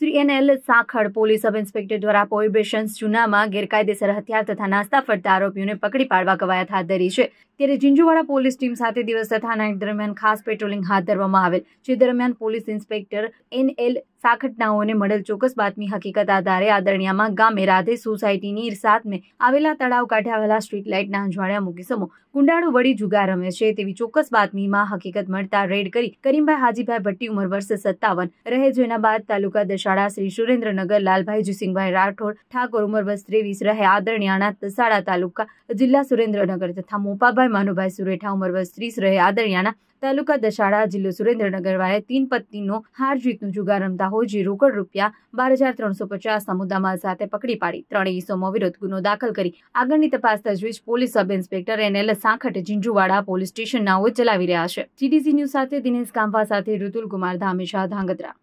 Shri N L Sankhad police sub inspector દ્વારા prohibition જૂનામાં ગેરકાયદેસર હથિયાર તથા નાસ્તા ફરતા આરોપીઓને પકડી પાડવા કવાયત હાથ ધરી છે ત્યારે ઝીંઝુવાડા પોલીસ ટીમ સાથે દિવસ તથા નાઇટ દરમિયાન ખાસ પેટ્રોલિંગ હાથ ધરવામાં આવેલ જે દરમિયાન પોલીસ ઇન્સ્પેક્ટર એન એલ સાખટનાઓને મળેલ ચોક્કસ બાતમી હકીકત આધારે આદરણિયામાં ગામે રાધે સોસાયટીની ઇરસાદમે આવેલા તળાવ કાંઠે આવેલા સ્ટ્રીટ લાઇટના અંજવાળ્યા મુકીસમો કુંડાળો વળી જુગાર રમે છે તેવી ચોક્કસ બાતમીમાં હકીકત મળતા રેડ કરી કરીમભાઈ હાજીભાઈ ભટ્ટી ઉંમર વર્ષ સત્તાવન રહે જેના બાદ તાલુકા દશાળા શ્રી સુરેન્દ્રનગર લાલભાઈ જુસિંગભાઈ રાઠોડ ઠાકોર ઉંમર વર્ષ ત્રેવીસ રહે આદરણિયાના દસાડા તાલુકા જિલ્લા સુરેન્દ્રનગર તથા મોપાભાઈ ઉમર માનુભાઈ સુરેઠા ઉંમર વર્ષ ત્રીસ રહે આદરિયાના તાલુકા દશાડા જિલ્લો સુરેન્દ્રનગર વાળે તીન પત્નીનો હાર જીતનું જુગાર રમતા હોજી રોકડ રૂપિયા બાર હજાર ત્રણસો પચાસના મુદ્દામાલ સાથે પકડી પાડી ત્રણે ઇસમો વિરોધ ગુનો દાખલ કરી આગળની તપાસ તજવીજ police sub inspector NL L Sankhat Jhinjhuwada police સ્ટેશનના ચલાવી રહ્યા છે જીડીસી ન્યૂઝ સાથે દિનેશ કાંભા સાથે ઋતુલ કુમાર ધામેશા ધાંગધ્રા